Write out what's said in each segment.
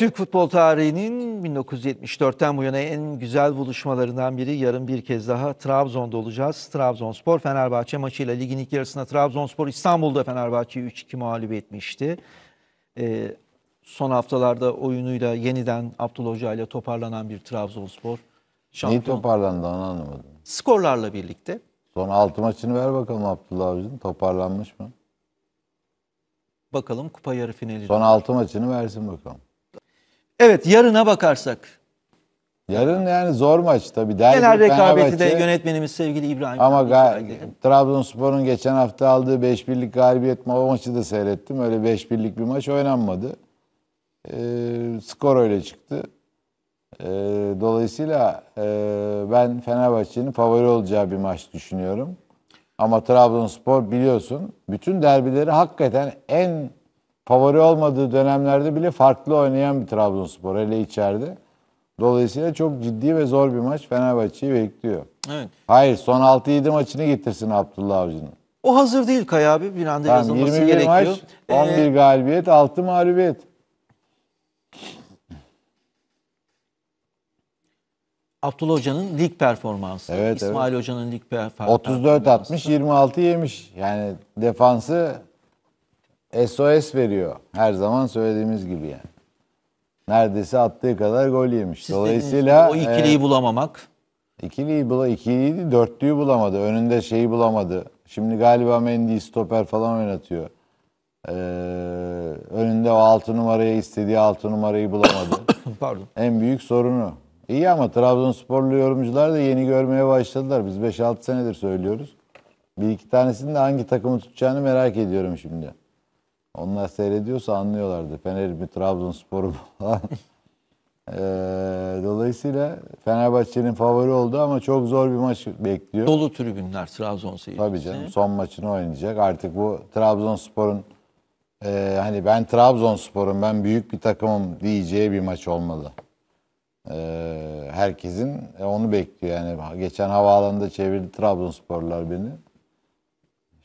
Türk futbol tarihinin 1974'ten bu yana en güzel buluşmalarından biri yarın bir kez daha Trabzon'da olacağız. Trabzonspor Fenerbahçe maçıyla ligin ilk yarısında Trabzonspor İstanbul'da Fenerbahçe'yi 3-2 mağlup etmişti. Ee, son haftalarda oyunuyla yeniden Abdullah Hoca ile toparlanan bir Trabzonspor. Şampiyon. Neyi toparlandı anlamadım. Skorlarla birlikte. Son 6 maçını ver bakalım Abdullah Avcı'nın toparlanmış mı? Bakalım kupa yarı finali. Son 6 maçını versin bakalım. Evet yarına bakarsak. Yarın yani zor maç tabii. Derbi, Genel rekabeti de yönetmenimiz sevgili İbrahim. Ama Trabzonspor'un geçen hafta aldığı 5-1'lik galibiyet ma maçı da seyrettim. Öyle 5-1'lik bir maç oynanmadı. E, skor öyle çıktı. E, dolayısıyla e, ben Fenerbahçe'nin favori olacağı bir maç düşünüyorum. Ama Trabzonspor biliyorsun bütün derbileri hakikaten en favori olmadığı dönemlerde bile farklı oynayan bir Trabzonspor hele içeride. Dolayısıyla çok ciddi ve zor bir maç Fenerbahçe'yi bekliyor. Evet. Hayır son 6-7 maçını getirsin Abdullah Avcı'nın. O hazır değil Kaya abi bir anda tamam, yazılması 21 gerekiyor. Maç, 11 ee... galibiyet 6 mağlubiyet. Abdullah Hoca'nın lig performansı. Evet, İsmail evet. Hoca'nın lig performansı. 34-60, 26 yemiş. Yani defansı SOS veriyor. Her zaman söylediğimiz gibi yani. Neredeyse attığı kadar gol yemiş. Siz Dolayısıyla o ikiliyi e, bulamamak. İkiliyi bula ikiliydi, dörtlüyü bulamadı. Önünde şeyi bulamadı. Şimdi galiba Mendy stoper falan oynatıyor. Ee, önünde o altı numarayı istediği altı numarayı bulamadı. Pardon. En büyük sorunu. İyi ama Trabzonsporlu yorumcular da yeni görmeye başladılar. Biz 5-6 senedir söylüyoruz. Bir iki tanesinin de hangi takımı tutacağını merak ediyorum şimdi. Onlar seyrediyorsa anlıyorlardı. Fener mi, Trabzonspor mu falan. ee, dolayısıyla Fenerbahçe'nin favori oldu ama çok zor bir maç bekliyor. Dolu tribünler Trabzon seyircisi. Tabii canım son maçını oynayacak. Artık bu Trabzonspor'un e, hani ben Trabzonspor'um ben büyük bir takımım diyeceği bir maç olmalı. Ee, herkesin onu bekliyor yani. Geçen havaalanında çevirdi Trabzonsporlar beni.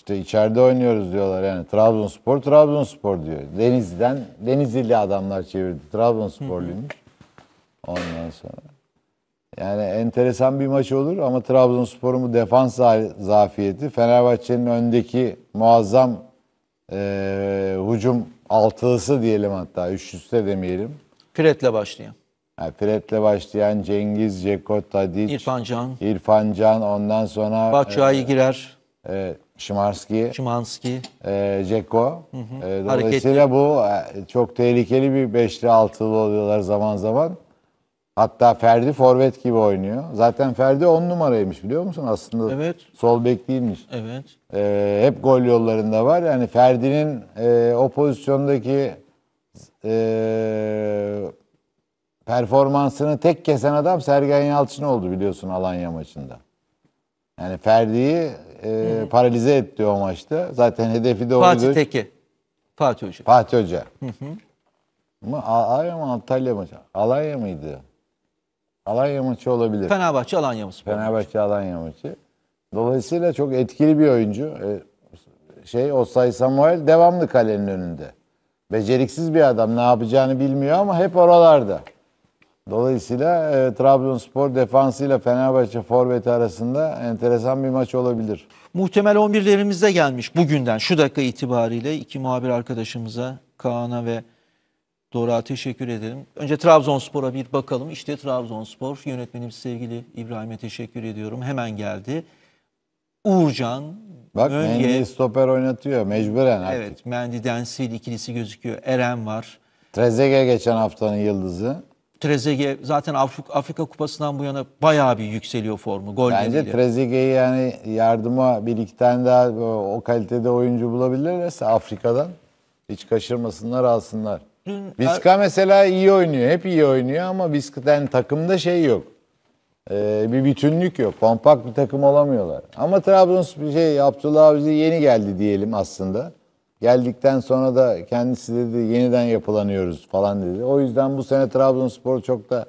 İşte içeride oynuyoruz diyorlar yani. Trabzonspor, Trabzonspor diyor. Denizli'den, Denizlili adamlar çevirdi. Trabzonsporluymuş. Ondan sonra. Yani enteresan bir maç olur ama Trabzonspor'un bu defans zafiyeti Fenerbahçe'nin öndeki muazzam e, hücum altılısı diyelim hatta üçlüste demeyelim. Piretle başlayan. Yani Piretle başlayan Cengiz, Ceko, Tadic, İrfan Can. İrfan Can ondan sonra Batshuayi e, girer e, Şimanski, Şimanski. e, Ceko. E, dolayısıyla bu e, çok tehlikeli bir beşli altılı oluyorlar zaman zaman. Hatta Ferdi forvet gibi oynuyor. Zaten Ferdi on numaraymış biliyor musun? Aslında Evet. sol bek değilmiş. Evet. E, hep gol yollarında var. Yani Ferdi'nin e, o pozisyondaki e, performansını tek kesen adam Sergen Yalçın oldu biliyorsun Alanya maçında. Yani Ferdi'yi e, paralize etti o maçta. Zaten hedefi de oydu. Fatih Tekke. Fatih Hoca. Fatih Hoca. Hı hı. Ama Alanya mı Antalya maçı? Alanya mıydı? Alanya maçı olabilir. Fenerbahçe Alanya maçı. Fenerbahçe Alanya maçı. Dolayısıyla çok etkili bir oyuncu. Ee, Şey Osay Samuel devamlı kalenin önünde. Beceriksiz bir adam ne yapacağını bilmiyor ama hep oralarda. Dolayısıyla e, Trabzonspor defansıyla Fenerbahçe forveti arasında enteresan bir maç olabilir. Muhtemel 11'lerimiz de gelmiş bugünden şu dakika itibariyle iki muhabir arkadaşımıza Kaan'a ve Dora teşekkür edelim. Önce Trabzonspor'a bir bakalım. İşte Trabzonspor yönetmenim sevgili İbrahim'e teşekkür ediyorum. Hemen geldi. Uğurcan, Bak Mönge, stoper oynatıyor mecburen artık. evet Mendy Densil ikilisi gözüküyor. Eren var. Trezeguet geçen haftanın yıldızı. Trezeguet zaten Afrika, Kupası'ndan bu yana bayağı bir yükseliyor formu. Gol Bence Trezeguet'i yani yardıma bir iki tane daha o kalitede oyuncu bulabilirlerse Afrika'dan hiç kaçırmasınlar alsınlar. Dün, e, mesela iyi oynuyor. Hep iyi oynuyor ama Vizca'dan takımda şey yok. Ee, bir bütünlük yok. Kompakt bir takım olamıyorlar. Ama Trabzonspor şey Abdullah Avcı yeni geldi diyelim aslında. Geldikten sonra da kendisi dedi yeniden yapılanıyoruz falan dedi. O yüzden bu sene Trabzonspor çok da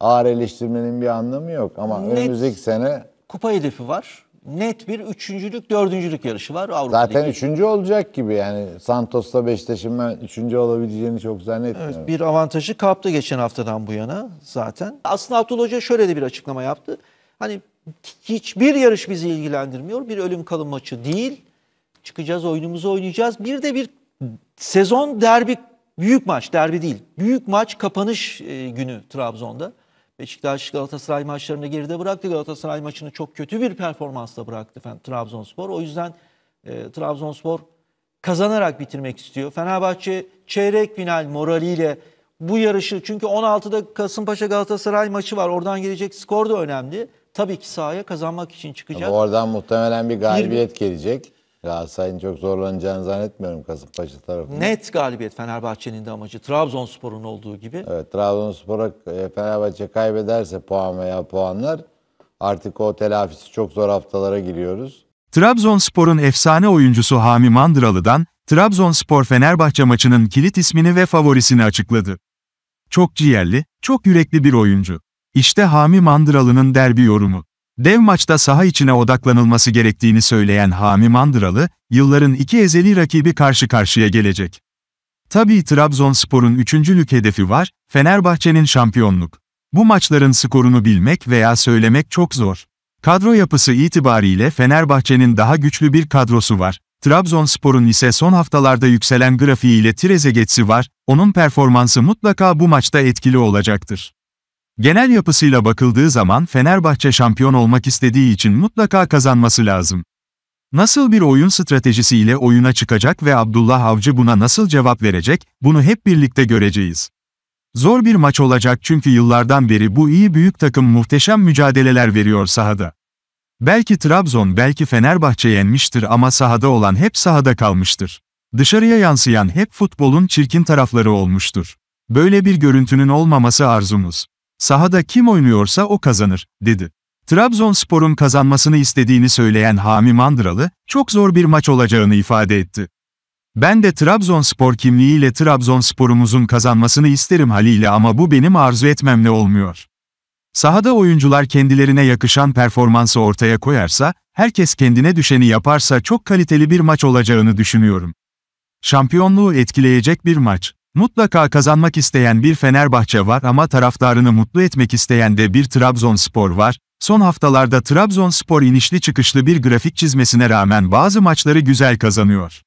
ağır eleştirmenin bir anlamı yok. Ama Net önümüzdeki sene... Kupa hedefi var. Net bir üçüncülük, dördüncülük yarışı var Avrupa. Zaten üçüncü olacak gibi yani. Santos'ta Beşiktaş'ın ben üçüncü olabileceğini çok zannetmiyorum. Evet, bir avantajı kaptı geçen haftadan bu yana zaten. Aslında Abdullah Hoca şöyle de bir açıklama yaptı. Hani hiçbir yarış bizi ilgilendirmiyor. Bir ölüm kalım maçı değil çıkacağız, oyunumuzu oynayacağız. Bir de bir sezon derbi, büyük maç, derbi değil. Büyük maç kapanış e, günü Trabzon'da. Beşiktaş Galatasaray maçlarını geride bıraktı. Galatasaray maçını çok kötü bir performansla bıraktı efendim, Trabzonspor. O yüzden e, Trabzonspor kazanarak bitirmek istiyor. Fenerbahçe çeyrek final moraliyle bu yarışı çünkü 16'da Kasımpaşa Galatasaray maçı var. Oradan gelecek skor da önemli. Tabii ki sahaya kazanmak için çıkacak. Oradan muhtemelen bir galibiyet 20, gelecek. Galatasaray'ın çok zorlanacağını zannetmiyorum Kasımpaşa tarafında. Net galibiyet Fenerbahçe'nin de amacı. Trabzonspor'un olduğu gibi. Evet Trabzonspor'a e, Fenerbahçe kaybederse puan veya puanlar artık o telafisi çok zor haftalara giriyoruz. Trabzonspor'un efsane oyuncusu Hami Mandıralı'dan Trabzonspor-Fenerbahçe maçının kilit ismini ve favorisini açıkladı. Çok ciğerli, çok yürekli bir oyuncu. İşte Hami Mandıralı'nın derbi yorumu. Dev maçta saha içine odaklanılması gerektiğini söyleyen Hami Mandıralı, yılların iki ezeli rakibi karşı karşıya gelecek. Tabii Trabzonspor'un üçüncülük hedefi var, Fenerbahçe'nin şampiyonluk. Bu maçların skorunu bilmek veya söylemek çok zor. Kadro yapısı itibariyle Fenerbahçe'nin daha güçlü bir kadrosu var. Trabzonspor'un ise son haftalarda yükselen grafiğiyle Trezegets'i var, onun performansı mutlaka bu maçta etkili olacaktır. Genel yapısıyla bakıldığı zaman Fenerbahçe şampiyon olmak istediği için mutlaka kazanması lazım. Nasıl bir oyun stratejisiyle oyuna çıkacak ve Abdullah Avcı buna nasıl cevap verecek, bunu hep birlikte göreceğiz. Zor bir maç olacak çünkü yıllardan beri bu iyi büyük takım muhteşem mücadeleler veriyor sahada. Belki Trabzon belki Fenerbahçe yenmiştir ama sahada olan hep sahada kalmıştır. Dışarıya yansıyan hep futbolun çirkin tarafları olmuştur. Böyle bir görüntünün olmaması arzumuz. Sahada kim oynuyorsa o kazanır, dedi. Trabzonspor'un kazanmasını istediğini söyleyen Hami Mandıralı, çok zor bir maç olacağını ifade etti. Ben de Trabzonspor kimliğiyle Trabzonspor'umuzun kazanmasını isterim haliyle ama bu benim arzu etmemle olmuyor. Sahada oyuncular kendilerine yakışan performansı ortaya koyarsa, herkes kendine düşeni yaparsa çok kaliteli bir maç olacağını düşünüyorum. Şampiyonluğu etkileyecek bir maç. Mutlaka kazanmak isteyen bir Fenerbahçe var ama taraftarını mutlu etmek isteyen de bir Trabzonspor var. Son haftalarda Trabzonspor inişli çıkışlı bir grafik çizmesine rağmen bazı maçları güzel kazanıyor.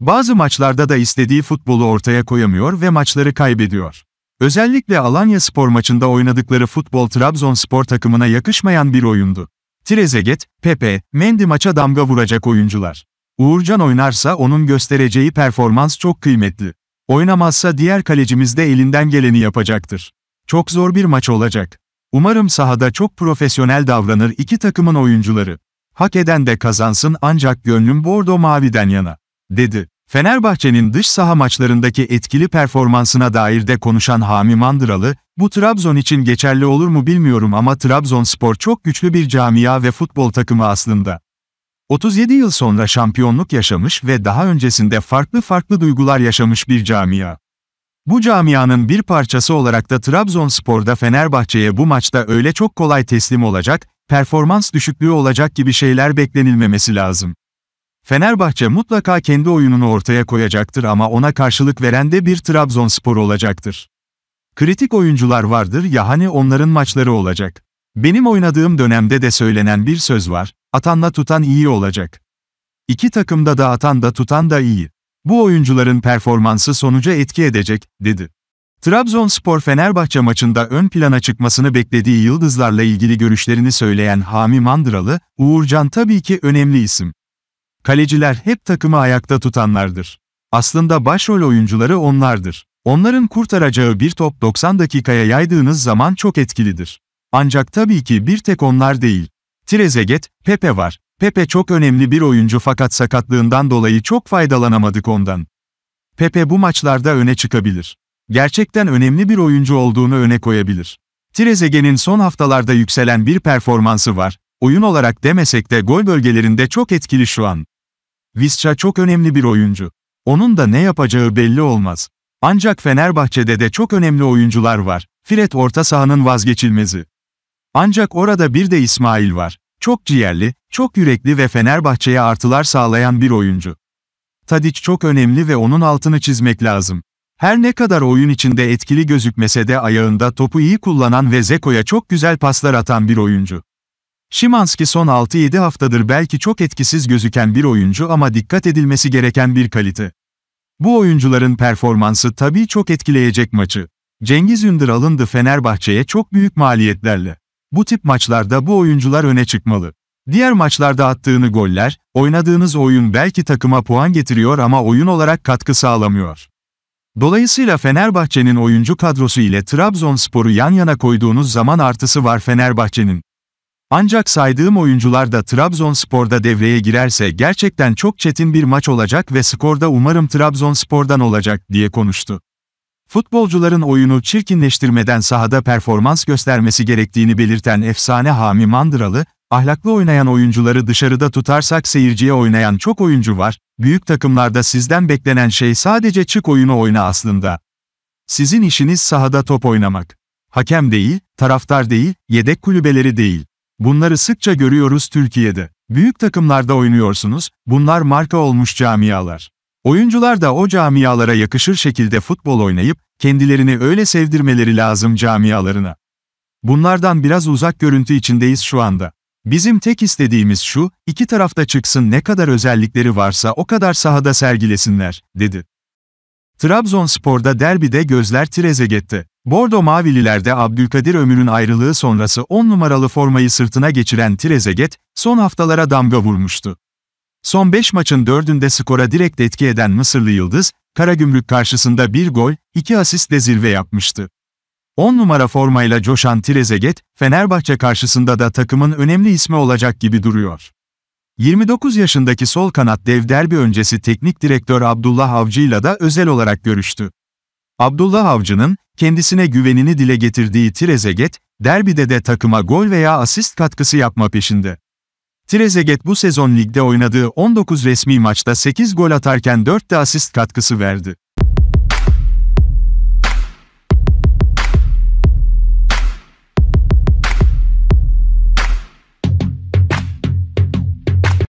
Bazı maçlarda da istediği futbolu ortaya koyamıyor ve maçları kaybediyor. Özellikle Alanya Spor maçında oynadıkları futbol Trabzonspor takımına yakışmayan bir oyundu. Trezeguet, Pepe, Mendy maça damga vuracak oyuncular. Uğurcan oynarsa onun göstereceği performans çok kıymetli. Oynamazsa diğer kalecimiz de elinden geleni yapacaktır. Çok zor bir maç olacak. Umarım sahada çok profesyonel davranır iki takımın oyuncuları. Hak eden de kazansın ancak gönlüm Bordo Mavi'den yana, dedi. Fenerbahçe'nin dış saha maçlarındaki etkili performansına dair de konuşan Hami Mandıralı, bu Trabzon için geçerli olur mu bilmiyorum ama Trabzonspor çok güçlü bir camia ve futbol takımı aslında. 37 yıl sonra şampiyonluk yaşamış ve daha öncesinde farklı farklı duygular yaşamış bir camia. Bu camianın bir parçası olarak da Trabzonspor'da Fenerbahçe'ye bu maçta öyle çok kolay teslim olacak, performans düşüklüğü olacak gibi şeyler beklenilmemesi lazım. Fenerbahçe mutlaka kendi oyununu ortaya koyacaktır ama ona karşılık veren de bir Trabzonspor olacaktır. Kritik oyuncular vardır ya hani onların maçları olacak. Benim oynadığım dönemde de söylenen bir söz var, Atanla tutan iyi olacak. İki takımda da atan da tutan da iyi. Bu oyuncuların performansı sonuca etki edecek, dedi. Trabzonspor Fenerbahçe maçında ön plana çıkmasını beklediği yıldızlarla ilgili görüşlerini söyleyen Hami Mandıralı, Uğurcan tabii ki önemli isim. Kaleciler hep takımı ayakta tutanlardır. Aslında başrol oyuncuları onlardır. Onların kurtaracağı bir top 90 dakikaya yaydığınız zaman çok etkilidir. Ancak tabii ki bir tek onlar değil. Trezeguet, Pepe var. Pepe çok önemli bir oyuncu fakat sakatlığından dolayı çok faydalanamadık ondan. Pepe bu maçlarda öne çıkabilir. Gerçekten önemli bir oyuncu olduğunu öne koyabilir. Trezeguet'in son haftalarda yükselen bir performansı var. Oyun olarak demesek de gol bölgelerinde çok etkili şu an. Visca çok önemli bir oyuncu. Onun da ne yapacağı belli olmaz. Ancak Fenerbahçe'de de çok önemli oyuncular var. Fred orta sahanın vazgeçilmezi. Ancak orada bir de İsmail var. Çok ciğerli, çok yürekli ve Fenerbahçe'ye artılar sağlayan bir oyuncu. Tadic çok önemli ve onun altını çizmek lazım. Her ne kadar oyun içinde etkili gözükmese de ayağında topu iyi kullanan ve Zeko'ya çok güzel paslar atan bir oyuncu. Şimanski son 6-7 haftadır belki çok etkisiz gözüken bir oyuncu ama dikkat edilmesi gereken bir kalite. Bu oyuncuların performansı tabii çok etkileyecek maçı. Cengiz Ündür alındı Fenerbahçe'ye çok büyük maliyetlerle. Bu tip maçlarda bu oyuncular öne çıkmalı. Diğer maçlarda attığını goller, oynadığınız oyun belki takıma puan getiriyor ama oyun olarak katkı sağlamıyor. Dolayısıyla Fenerbahçe'nin oyuncu kadrosu ile Trabzonspor'u yan yana koyduğunuz zaman artısı var Fenerbahçe'nin. Ancak saydığım oyuncular da Trabzonspor'da devreye girerse gerçekten çok çetin bir maç olacak ve skorda umarım Trabzonspor'dan olacak diye konuştu. Futbolcuların oyunu çirkinleştirmeden sahada performans göstermesi gerektiğini belirten efsane Hami Mandıralı, ahlaklı oynayan oyuncuları dışarıda tutarsak seyirciye oynayan çok oyuncu var, büyük takımlarda sizden beklenen şey sadece çık oyunu oyna aslında. Sizin işiniz sahada top oynamak. Hakem değil, taraftar değil, yedek kulübeleri değil. Bunları sıkça görüyoruz Türkiye'de. Büyük takımlarda oynuyorsunuz, bunlar marka olmuş camialar. Oyuncular da o camialara yakışır şekilde futbol oynayıp, kendilerini öyle sevdirmeleri lazım camialarına. Bunlardan biraz uzak görüntü içindeyiz şu anda. Bizim tek istediğimiz şu, iki tarafta çıksın ne kadar özellikleri varsa o kadar sahada sergilesinler, dedi. Trabzonspor'da derbide gözler Trezeguet'te. Bordo Mavililerde Abdülkadir Ömür'ün ayrılığı sonrası 10 numaralı formayı sırtına geçiren Trezeguet, son haftalara damga vurmuştu. Son 5 maçın 4'ünde skora direkt etki eden Mısırlı Yıldız, Karagümrük karşısında bir gol, iki de zirve yapmıştı. 10 numara formayla coşan Trezeguet, Fenerbahçe karşısında da takımın önemli ismi olacak gibi duruyor. 29 yaşındaki sol kanat dev derbi öncesi teknik direktör Abdullah ile de özel olarak görüştü. Abdullah Avcı'nın kendisine güvenini dile getirdiği Trezeguet, derbide de takıma gol veya asist katkısı yapma peşinde. Trezeguet bu sezon ligde oynadığı 19 resmi maçta 8 gol atarken 4 de asist katkısı verdi.